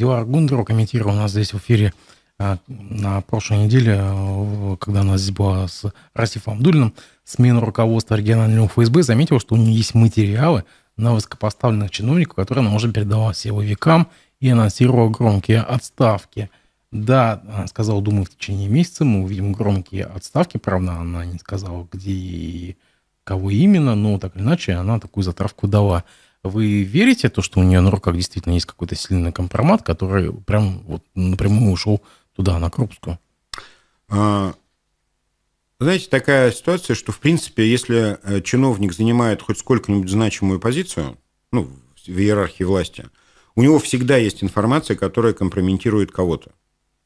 Дилар Гундру комментировал нас здесь в эфире а, на прошлой неделе, а, когда у нас здесь была с Расифом Абдулиным, смена руководства регионального ФСБ заметил, что у нее есть материалы на высокопоставленных чиновников, которые она уже передала силовикам и анонсировала громкие отставки. Да, она сказала, думаю, в течение месяца мы увидим громкие отставки. Правда, она не сказала, где и кого именно, но так или иначе она такую затравку дала. Вы верите, в то, что у нее на руках действительно есть какой-то сильный компромат, который прям вот напрямую ушел туда, на Крупскую? А, знаете, такая ситуация, что, в принципе, если э, чиновник занимает хоть сколько-нибудь значимую позицию, ну, в иерархии власти, у него всегда есть информация, которая компрометирует кого-то.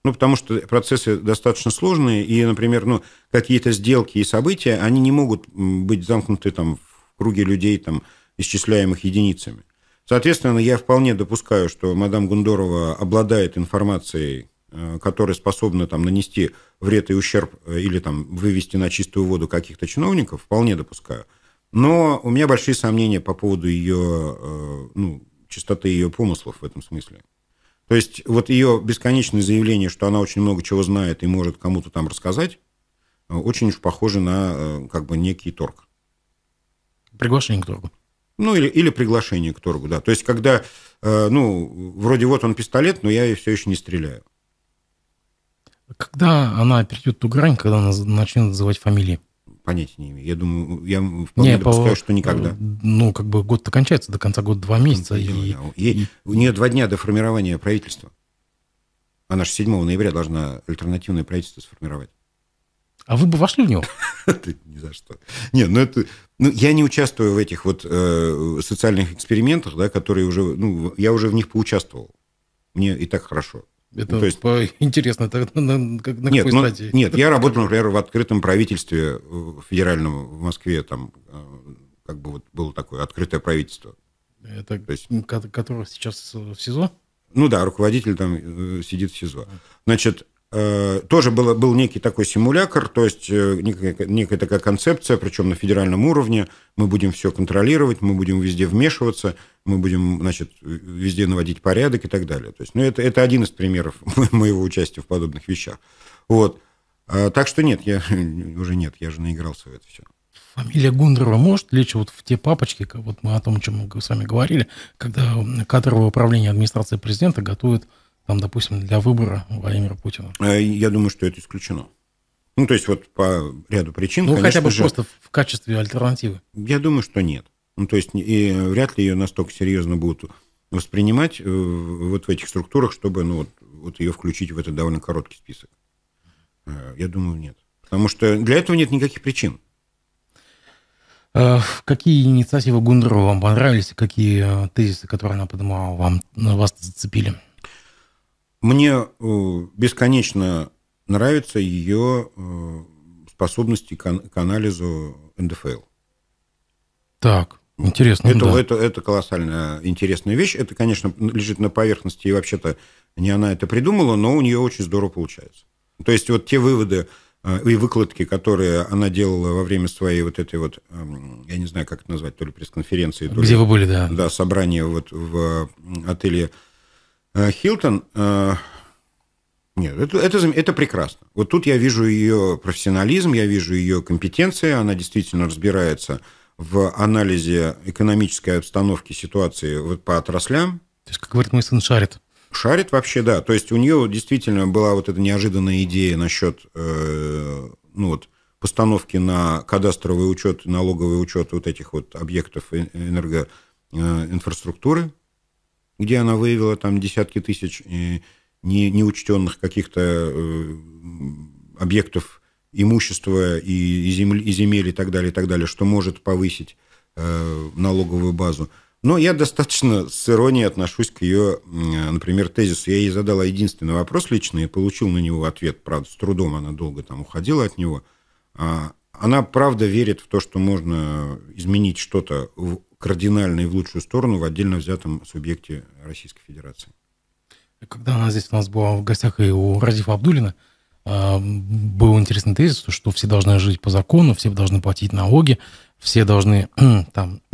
Ну, потому что процессы достаточно сложные, и, например, ну, какие-то сделки и события, они не могут быть замкнуты там в круге людей, там, исчисляемых единицами. Соответственно, я вполне допускаю, что мадам Гундорова обладает информацией, э, которая способна там, нанести вред и ущерб э, или там, вывести на чистую воду каких-то чиновников, вполне допускаю. Но у меня большие сомнения по поводу ее, э, ну, чистоты ее помыслов в этом смысле. То есть вот ее бесконечное заявление, что она очень много чего знает и может кому-то там рассказать, очень уж похоже на как бы некий торг. Приглашение к торгу. Ну, или, или приглашение к торгу, да. То есть, когда, э, ну, вроде вот он пистолет, но я все еще не стреляю. Когда она перейдет ту грань, когда она начнет называть фамилии? Понятия не имею. Я думаю, я вполне не, допускаю, по... что никогда. Э, ну, как бы год-то кончается, до конца года два месяца. Дело, и... Да. И, и... У нее два дня до формирования правительства. Она же 7 ноября должна альтернативное правительство сформировать. А вы бы вошли в него? Ни за что. Нет, ну это... Ну, я не участвую в этих вот э, социальных экспериментах, да, которые уже... Ну, я уже в них поучаствовал. Мне и так хорошо. Это ну, то есть... По... интересно, так, на, на, как, на нет, какой ну, стадии? Нет, я работал, например, в открытом правительстве э, федеральном в Москве, там э, как бы вот было такое открытое правительство. Это, то есть... которое сейчас э, в СИЗО? Ну да, руководитель там сидит в СИЗО. А. Значит, Э, тоже было, был некий такой симулятор, то есть э, некая, некая такая концепция, причем на федеральном уровне. Мы будем все контролировать, мы будем везде вмешиваться, мы будем, значит, везде наводить порядок и так далее. То есть, ну, это, это один из примеров моего участия в подобных вещах. Вот. А, так что нет, я уже нет, я же наигрался в это все. Фамилия Гундрова может лечь вот в те папочки, как вот мы о том, о чем мы с вами говорили, когда кадровое управление администрации президента готовит там, допустим, для выбора Владимира Путина? Э, я думаю, что это исключено. Ну, то есть вот по ряду причин. Ну, хотя бы же, просто в качестве альтернативы. Я думаю, что нет. Ну, то есть и вряд ли ее настолько серьезно будут воспринимать э, вот в этих структурах, чтобы ну, вот, вот ее включить в этот довольно короткий список. Э, я думаю, нет. Потому что для этого нет никаких причин. Какие инициативы Гундурова вам понравились? Какие тезисы, которые она поднимала, вам, вас зацепили? Мне э, бесконечно нравятся ее э, способности к анализу НДФЛ. Так, интересно. Это, да. это, это колоссально интересная вещь. Это, конечно, лежит на поверхности, и вообще-то не она это придумала, но у нее очень здорово получается. То есть вот те выводы э, и выкладки, которые она делала во время своей вот этой вот, эм, я не знаю, как это назвать, то ли пресс-конференции, то ли... Где вы были, да. Да, собрание вот в отеле Э, Хилтон, э, нет, это, это, это прекрасно. Вот тут я вижу ее профессионализм, я вижу ее компетенции, она действительно разбирается в анализе экономической обстановки ситуации вот по отраслям. То есть, как говорит мой сын, шарит. Шарит вообще, да. То есть у нее действительно была вот эта неожиданная идея насчет э, ну вот, постановки на кадастровый учет, налоговый учет вот этих вот объектов э, энергоинфраструктуры где она выявила там десятки тысяч э, не, неучтенных каких-то э, объектов имущества и, и, земли, и земель и так далее, и так далее, что может повысить э, налоговую базу. Но я достаточно с иронией отношусь к ее, например, тезису. Я ей задала единственный вопрос личный, и получил на него ответ, правда, с трудом она долго там уходила от него. А, она правда верит в то, что можно изменить что-то кардинально и в лучшую сторону в отдельно взятом субъекте Российской Федерации. Когда она здесь у нас была в гостях и у Радифа Абдулина, а, был интересный тезис, что все должны жить по закону, все должны платить налоги, все должны там,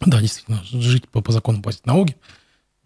да, действительно, жить по, по закону, платить налоги.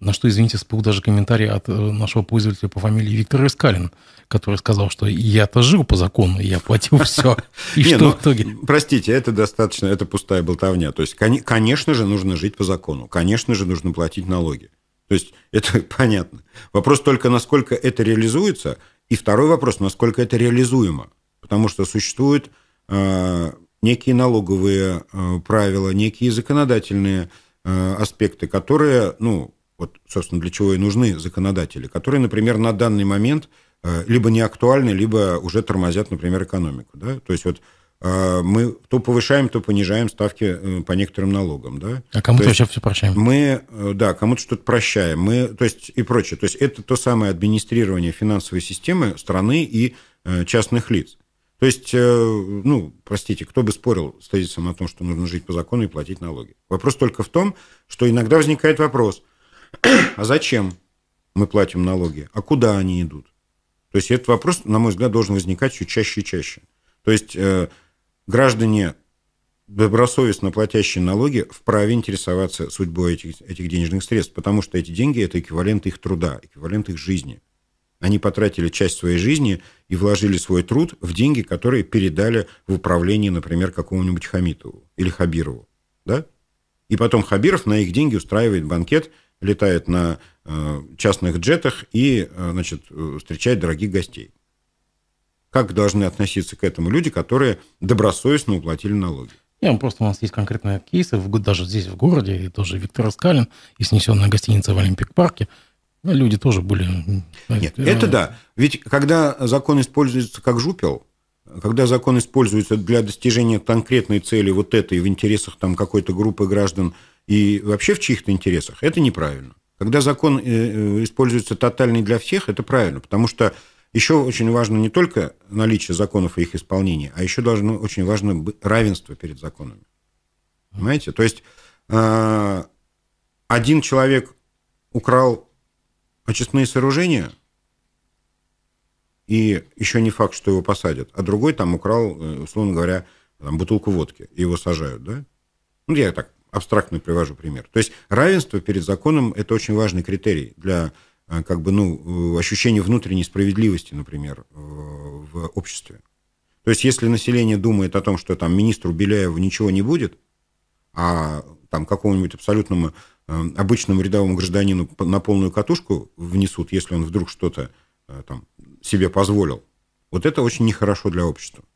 На что, извините, всплыл даже комментарий от э, нашего пользователя по фамилии Виктор Искалин, который сказал, что я-то жил по закону, я платил все. И что ну, в итоге? Простите, это достаточно, это пустая болтовня. То есть, конечно же, нужно жить по закону, конечно же, нужно платить налоги. То есть, это понятно. Вопрос только, насколько это реализуется, и второй вопрос, насколько это реализуемо. Потому что существуют э, некие налоговые э, правила, некие законодательные аспекты, которые, ну, вот, собственно, для чего и нужны законодатели, которые, например, на данный момент э, либо не актуальны, либо уже тормозят, например, экономику. Да? То есть вот э, мы то повышаем, то понижаем ставки э, по некоторым налогам, да? А кому-то вообще все прощаем. Мы, да, кому-то что-то прощаем, мы, то есть и прочее. То есть это то самое администрирование финансовой системы страны и частных лиц. То есть, ну, простите, кто бы спорил с тезисом о том, что нужно жить по закону и платить налоги. Вопрос только в том, что иногда возникает вопрос, а зачем мы платим налоги? А куда они идут? То есть этот вопрос, на мой взгляд, должен возникать все чаще и чаще. То есть э, граждане, добросовестно платящие налоги, вправе интересоваться судьбой этих, этих денежных средств, потому что эти деньги – это эквивалент их труда, эквивалент их жизни. Они потратили часть своей жизни и вложили свой труд в деньги, которые передали в управление, например, какому-нибудь Хамитову или Хабирову. Да? И потом Хабиров на их деньги устраивает банкет – летает на э, частных джетах и э, значит, э, встречает дорогих гостей. Как должны относиться к этому люди, которые добросовестно уплатили налоги? Не, ну, просто у нас есть конкретные кейсы, даже здесь, в городе, и тоже Виктор Искалин, и снесенная гостиница в Олимпик-парке. Ну, люди тоже были... Нет, э... это да. Ведь когда закон используется как жупел, когда закон используется для достижения конкретной цели вот этой в интересах там какой-то группы граждан, и вообще в чьих-то интересах, это неправильно. Когда закон э, э, используется тотальный для всех, это правильно, потому что еще очень важно не только наличие законов и их исполнение, а еще должно очень важно равенство перед законами. Понимаете? То есть э, один человек украл очистные сооружения, и еще не факт, что его посадят, а другой там украл, условно говоря, там, бутылку водки, и его сажают, да? Ну, я так абстрактно привожу пример. То есть равенство перед законом – это очень важный критерий для э, как бы, ну, э, ощущения внутренней справедливости, например, э, в обществе. То есть если население думает о том, что там министру Беляеву ничего не будет, а там какому-нибудь абсолютному обычному рядовому гражданину на полную катушку внесут, если он вдруг что-то там себе позволил, вот это очень нехорошо для общества.